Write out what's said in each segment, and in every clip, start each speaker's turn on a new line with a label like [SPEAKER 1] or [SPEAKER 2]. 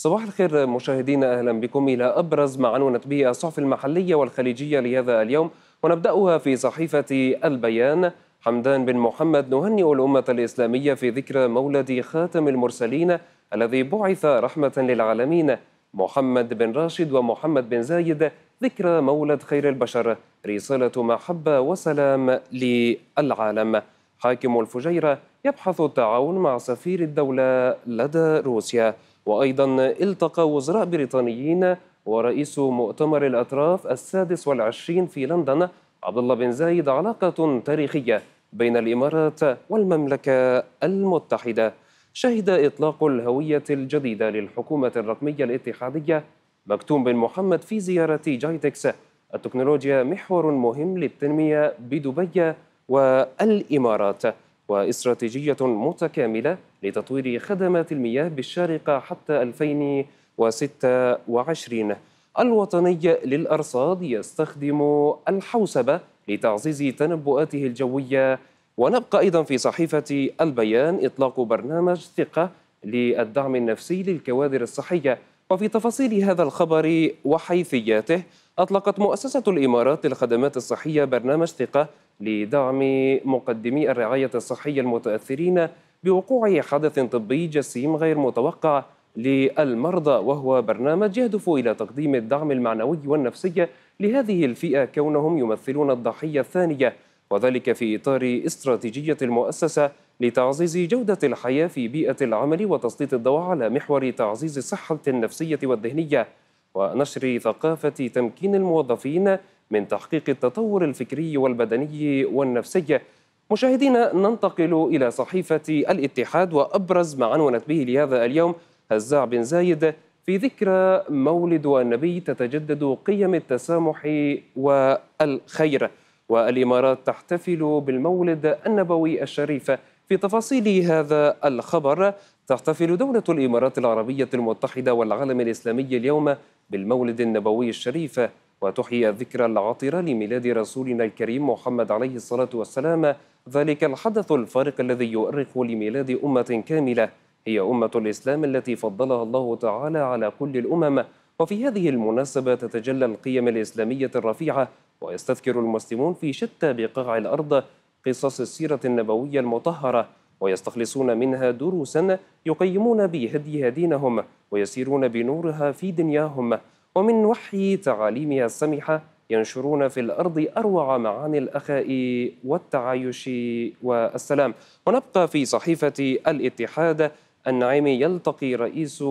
[SPEAKER 1] صباح الخير مشاهدينا اهلا بكم الى ابرز ما عنونت به الصحف المحليه والخليجيه لهذا اليوم ونبداها في صحيفه البيان حمدان بن محمد نهنئ الامه الاسلاميه في ذكرى مولد خاتم المرسلين الذي بعث رحمه للعالمين محمد بن راشد ومحمد بن زايد ذكرى مولد خير البشر رساله محبه وسلام للعالم حاكم الفجيره يبحث التعاون مع سفير الدوله لدى روسيا وأيضا التقى وزراء بريطانيين ورئيس مؤتمر الأطراف السادس والعشرين في لندن عبد الله بن زايد علاقة تاريخية بين الإمارات والمملكة المتحدة شهد إطلاق الهوية الجديدة للحكومة الرقمية الاتحادية مكتوم بن محمد في زيارة جايتكس التكنولوجيا محور مهم للتنمية بدبي والإمارات واستراتيجية متكاملة لتطوير خدمات المياه بالشارقة حتى 2026 الوطني للأرصاد يستخدم الحوسبة لتعزيز تنبؤاته الجوية ونبقى أيضا في صحيفة البيان إطلاق برنامج ثقة للدعم النفسي للكوادر الصحية وفي تفاصيل هذا الخبر وحيثياته أطلقت مؤسسة الإمارات للخدمات الصحية برنامج ثقة لدعم مقدمي الرعاية الصحية المتأثرين بوقوع حدث طبي جسيم غير متوقع للمرضى وهو برنامج يهدف إلى تقديم الدعم المعنوي والنفسي لهذه الفئة كونهم يمثلون الضحية الثانية وذلك في إطار استراتيجية المؤسسة لتعزيز جودة الحياة في بيئة العمل وتسليط الضوء على محور تعزيز الصحة النفسية والذهنية ونشر ثقافة تمكين الموظفين من تحقيق التطور الفكري والبدني والنفسي مشاهدينا ننتقل إلى صحيفة الاتحاد وأبرز ما عنونت به لهذا اليوم هزاع بن زايد في ذكرى مولد النبي تتجدد قيم التسامح والخير والإمارات تحتفل بالمولد النبوي الشريف في تفاصيل هذا الخبر تحتفل دولة الإمارات العربية المتحدة والعالم الإسلامي اليوم بالمولد النبوي الشريف وتحيي الذكرى العطرة لميلاد رسولنا الكريم محمد عليه الصلاة والسلام ذلك الحدث الفارق الذي يؤرخ لميلاد أمة كاملة هي أمة الإسلام التي فضلها الله تعالى على كل الأمم وفي هذه المناسبة تتجلى القيم الإسلامية الرفيعة ويستذكر المسلمون في شتى بقاع الأرض قصص السيرة النبوية المطهرة ويستخلصون منها دروسا يقيمون بهديها دينهم ويسيرون بنورها في دنياهم ومن وحي تعاليمها السمحة ينشرون في الأرض أروع معاني الأخاء والتعايش والسلام ونبقى في صحيفة الاتحاد النعيمي يلتقي رئيس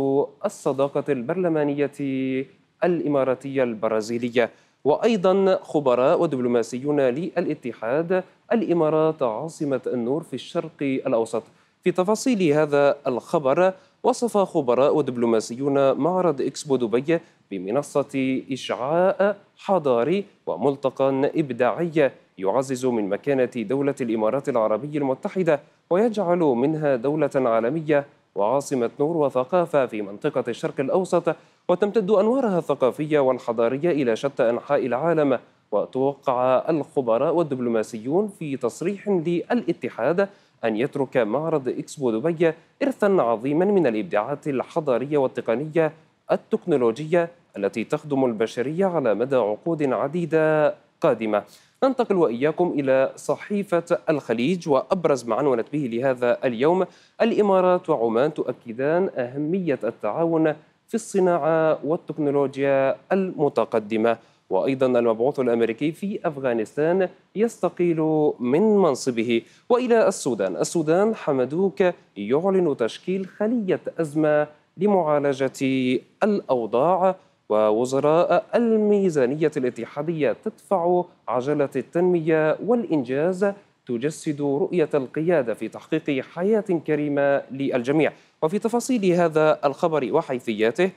[SPEAKER 1] الصداقة البرلمانية الإماراتية البرازيلية وأيضا خبراء ودبلوماسيون للاتحاد الإمارات عاصمة النور في الشرق الأوسط في تفاصيل هذا الخبر وصف خبراء ودبلوماسيون معرض إكسبو دبي بمنصة إشعاع حضاري وملتقى إبداعي يعزز من مكانة دولة الإمارات العربية المتحدة ويجعل منها دولة عالمية وعاصمة نور وثقافة في منطقة الشرق الأوسط وتمتد أنوارها الثقافية والحضارية إلى شتى أنحاء العالم وتوقع الخبراء والدبلوماسيون في تصريح للاتحاد أن يترك معرض إكسبو دبي إرثا عظيما من الإبداعات الحضارية والتقنية التكنولوجية التي تخدم البشرية على مدى عقود عديدة قادمة ننتقل وإياكم إلى صحيفة الخليج وأبرز ما عنونت به لهذا اليوم الإمارات وعمان تؤكدان أهمية التعاون في الصناعة والتكنولوجيا المتقدمة وأيضا المبعوث الأمريكي في أفغانستان يستقيل من منصبه وإلى السودان السودان حمدوك يعلن تشكيل خلية أزمة لمعالجة الأوضاع ووزراء الميزانية الاتحادية تدفع عجلة التنمية والإنجاز تجسد رؤية القيادة في تحقيق حياة كريمة للجميع وفي تفاصيل هذا الخبر وحيثياته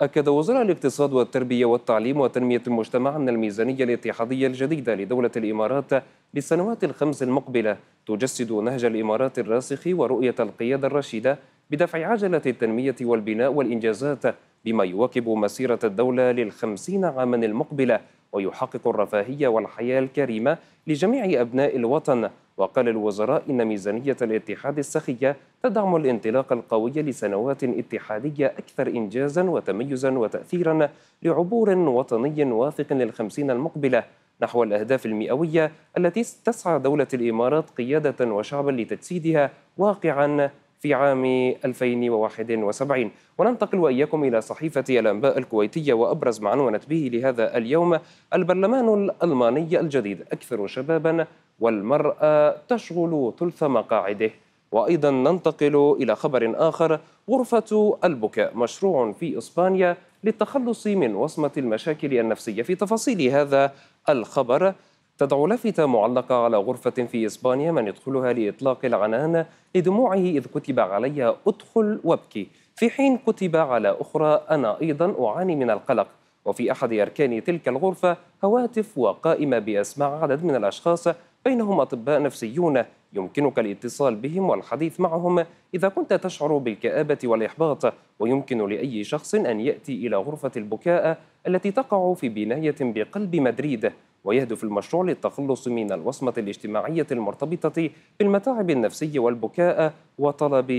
[SPEAKER 1] أكد وزراء الاقتصاد والتربية والتعليم وتنمية المجتمع أن الميزانية الاتحادية الجديدة لدولة الإمارات للسنوات الخمس المقبلة تجسد نهج الإمارات الراسخ ورؤية القيادة الرشيدة بدفع عجلة التنمية والبناء والإنجازات بما يواكب مسيرة الدولة للخمسين عاما المقبلة ويحقق الرفاهية والحياة الكريمة لجميع أبناء الوطن وقال الوزراء إن ميزانية الاتحاد السخية تدعم الانطلاق القوي لسنوات اتحادية أكثر إنجازا وتميزا وتأثيرا لعبور وطني واثق للخمسين المقبلة نحو الأهداف المئوية التي تسعى دولة الإمارات قيادة وشعبا لتجسيدها واقعا في عام 2071 وننتقل وإياكم إلى صحيفة الأنباء الكويتية وأبرز ما عنونت به لهذا اليوم البرلمان الألماني الجديد أكثر شبابا والمرأة تشغل ثلث مقاعده وأيضا ننتقل إلى خبر آخر غرفة البكاء مشروع في إسبانيا للتخلص من وصمة المشاكل النفسية في تفاصيل هذا الخبر تدعو لافتة معلقة على غرفة في إسبانيا من يدخلها لإطلاق العنان لدموعه إذ كتب عليها أدخل وابكي في حين كتب على أخرى أنا أيضا أعاني من القلق وفي أحد أركان تلك الغرفة هواتف وقائمة بأسماء عدد من الأشخاص بينهم أطباء نفسيون يمكنك الاتصال بهم والحديث معهم إذا كنت تشعر بالكآبة والإحباط ويمكن لأي شخص أن يأتي إلى غرفة البكاء التي تقع في بناية بقلب مدريد ويهدف المشروع للتخلص من الوصمة الاجتماعية المرتبطة بالمتاعب النفسية والبكاء وطلب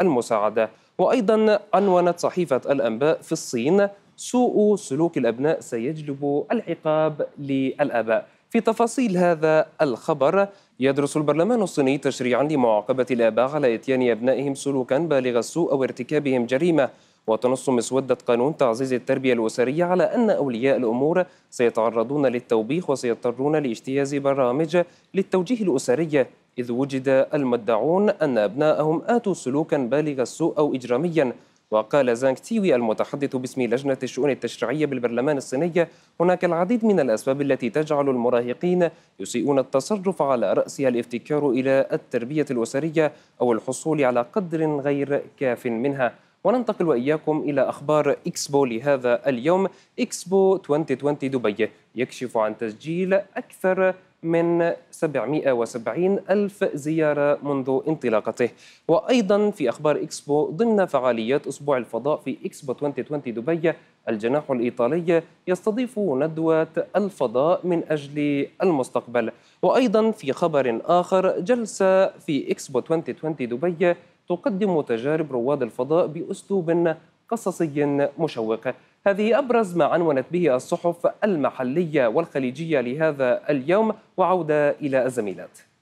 [SPEAKER 1] المساعدة وأيضا عنونت صحيفة الأنباء في الصين سوء سلوك الأبناء سيجلب العقاب للآباء في تفاصيل هذا الخبر يدرس البرلمان الصيني تشريعا لمعاقبة الآباء على إتيان أبنائهم سلوكا بالغ السوء أو ارتكابهم جريمة وتنص مسودة قانون تعزيز التربية الأسرية على أن أولياء الأمور سيتعرضون للتوبيخ وسيضطرون لاجتياز برامج للتوجيه الأسري إذ وجد المدعون أن أبنائهم آتوا سلوكا بالغ السوء أو إجراميا وقال زانغ تيوي المتحدث باسم لجنة الشؤون التشريعية بالبرلمان الصيني هناك العديد من الأسباب التي تجعل المراهقين يسيئون التصرف على رأسها الافتكار إلى التربية الأسرية أو الحصول على قدر غير كاف منها وننتقل وإياكم إلى أخبار إكسبو لهذا اليوم إكسبو 2020 دبي يكشف عن تسجيل أكثر من 770 ألف زيارة منذ انطلاقته وأيضا في أخبار إكسبو ضمن فعاليات أسبوع الفضاء في إكسبو 2020 دبي الجناح الإيطالي يستضيف ندوة الفضاء من أجل المستقبل وأيضا في خبر آخر جلسة في إكسبو 2020 دبي تقدم تجارب رواد الفضاء بأسلوب قصصي مشوق هذه أبرز ما عنونت به الصحف المحلية والخليجية لهذا اليوم وعودة إلى الزميلات